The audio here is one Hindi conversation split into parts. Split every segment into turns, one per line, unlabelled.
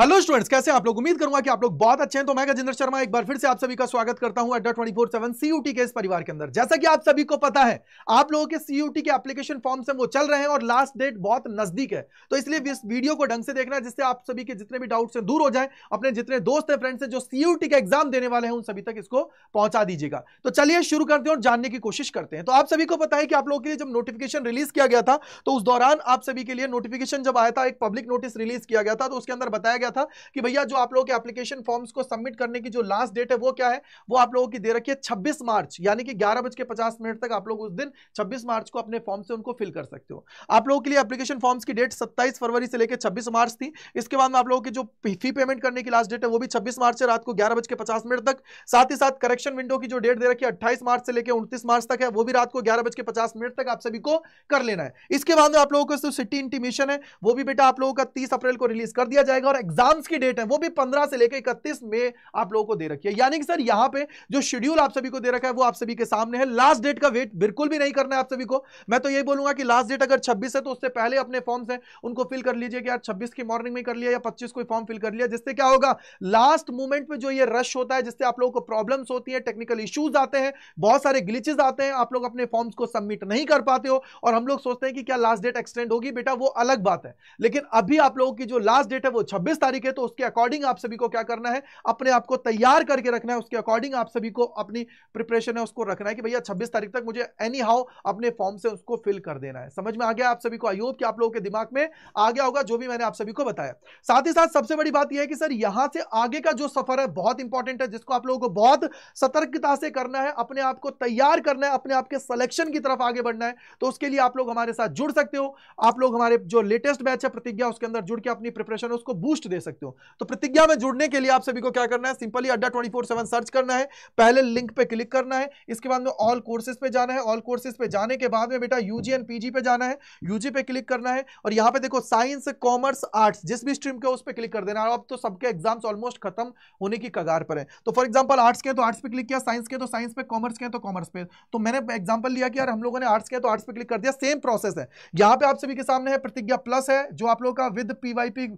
हेलो स्टूडेंट्स कैसे आप लोग उम्मीद करूंगा कि आप लोग बहुत अच्छे हैं तो मैं गजेंद्र शर्मा एक बार फिर से आप सभी का स्वागत करता हूं अड्डा फोर सेवन सीयूटी के इस परिवार के अंदर जैसा कि आप सभी को पता है आप लोगों के सीयूटी के एप्लीकेशन फॉर्म से वो चल रहे हैं और लास्ट डेट बहुत नजदीक है तो इसलिए इस वीडियो को ढंग से देखना जिससे आप सभी के जितने भी डाउट हैं दूर हो जाए अपने जितने दोस्त हैं फ्रेंड्स हैं जो सीयूटी का एग्जाम देने वाले हैं उन सभी तक इसको पहुंचा दीजिएगा तो चलिए शुरू करते हैं और जानने की कोशिश करते हैं तो आप सभी को पता है कि आप लोगों के लिए जब नोटिफिकेशन रिलीज किया गया था तो उस दौरान आप सभी के लिए नोटिफिकेशन जब आया था एक पब्लिक नोटिस रिलीज किया गया था तो उसके अंदर बताया गया था कि भैया जो आप लोगों के एप्लीकेशन फॉर्म्स को सबमिट करने की जो लास्ट डेट है वो क्या है वो आप लोगों की दे रखी है छब्बीस मार्च यानी कि ग्यारह बज के पचास मिनट तक आप लोग उस दिन छब्बीस मार्च को अपने फॉर्म से उनको फिल कर सकते हो आप लोगों के लिए एप्लीकेशन फॉर्म्स की डेट सत्ताईस फरवरी से लेकर छब्बीस मार्च थी इसके बाद में आप लोगों की जो फी पेमेंट करने की लास्ट डेट है वो भी छब्बीस मार्च से रात को ग्यारह बज के पचास मिनट तक साथ ही साथ करेक्शन विंडो की जो डेट दे रखी है अट्ठाईस मार्च से लेकर उनतीस मार्च तक है वो भी रात को ग्यारह बज के पचास मिनट तक आप सभी को कर लेना है इसके बाद में आप लोगों को सिटी इंटीमेशन है वो भी बेटा आप लोगों का तीस अप्रैल को रिलीज कर दिया जाएगा और एग्जाम्स की डेट है वो भी पंद्रह से लेकर इकतीस में आप लोगों को दे रखी है यानी कि सर यहाँ पे जो शेड्यूल आप सभी को दे रखा है वो आप सभी के सामने है लास्ट डेट का वेट बिल्कुल भी नहीं करना है आप सभी को मैं तो यही बोलूंगा कि लास्ट डेट अगर छब्बीस है तो उससे पहले अपने फॉर्म्स हैं उनको फिल कर लीजिए कि यार छब्बीस की मॉर्निंग में कर लिया या पच्चीस को फॉर्म फिल कर लिया जिससे क्या होगा लास्ट मोमेंट में जो ये रश होता है जिससे आप लोगों को प्रॉब्लम्स होती है टेक्निकल इश्यूज आते हैं बहुत सारे ग्लिचेज आते हैं आप लोग अपने फॉर्म्स को सबमिट नहीं कर पाते हो और हम लोग सोचते हैं कि क्या लास्ट डेट एक्सटेंड होगी बेटा वो अलग बात है लेकिन अभी आप लोगों की जो लास्ट डेट है वो छब्बीस तारीख है तो उसके अकॉर्डिंग आप सभी को क्या करना है अपने आप को तैयार करके रखना है उसके अकॉर्डिंग आप सभी को अपनी प्रिपरेशन है उसको रखना है कि भैया छब्बीस तारीख तक मुझे एनी हाउ अपने फॉर्म से उसको फिल कर देना है समझ में आ गया आप सभी को आयोग होप कि आप लोगों के दिमाग में आ गया होगा जो भी मैंने आप सभी को बताया साथ ही साथ सबसे बड़ी बात यह है कि सर यहां से आगे का जो सफर है बहुत इंपॉर्टेंट है जिसको आप लोगों को बहुत सतर्कता से करना है अपने आप को तैयार करना है अपने आपके के सिलेक्शन की तरफ आगे बढ़ना है तो उसके लिए आप लोग हमारे साथ जुड़ सकते हो आप लोग हमारे जो लेटेस्ट बैच है प्रतिज्ञा उसके अंदर जुड़ के अपनी प्रिपरेशन उसको बूस्ट दे सकते हो तो प्रतिज्ञा में जुड़ने के लिए आप सभी को क्या करना है सिंपली अड्डा ट्वेंटी फोर सर्च करना है पहले लिंक पे क्लिक करना है इसके बाद में ऑल कोर्सेज पे जाना है ऑल कोर्सेज पे जाने के बाद में बेटा यूजी एंड पीजी पे जाना है यूजी पे क्लिक करना है और यहाँ पे देखो साइंस कॉमर्स आर्ट्स जिस भी स्ट्रीम के उस पर क्लिक कर देना अब तो सबके एग्जाम्स ऑलमोस्ट खत्म होने की कगार पर है तो फॉर एग्जाम्पल आर्ट्स के तो आर्ट्स पे क्लिक किया साइंस के तो साइंस पे कॉमर्स के तो कॉमर्स पे तो मैंने एग्जाम्पल लिया कि यार हम लोगों ने आर्ट्स के तो आर्ट्स पे क्लिक कर दिया सेम प्रोसेस है यहाँ पे आप सभी के सामने प्रतिज्ञा प्लस है जो आप लोग का with PYP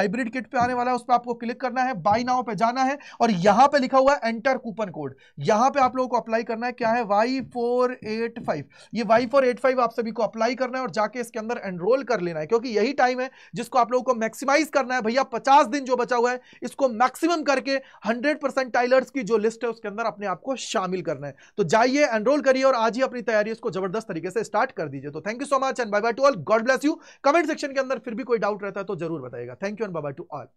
hybrid profit kit पे आने वाला है उस पर आपको क्लिक करना है बाई नाव पे जाना है और यहां पे लिखा हुआ है एंटर कूपन कोड यहां पे आप लोगों को अप्लाई करना है क्या है वाई फोर एट फाइव ये वाई फोर एट फाइव आप सभी को अप्लाई करना है और जाके इसके अंदर एनरोल कर लेना है क्योंकि यही टाइम है जिसको आप लोगों को मैक्सिमाइज करना है भैया पचास दिन जो बचा हुआ है इसको मैक्सिमम करके हंड्रेड परसेंट टाइलर्स की जो लिस्ट है उसके अंदर अपने आप को शामिल करना है तो जाइए एनरोल करिए और आज ही अपनी तैयारी इसको जबरदस्त तरीके से स्टार्ट कर दीजिए तो thank you so much and bye bye to all God bless you comment section के अंदर फिर भी कोई डाउट रहता है तो जरूर बताएगा thank you and bye to to all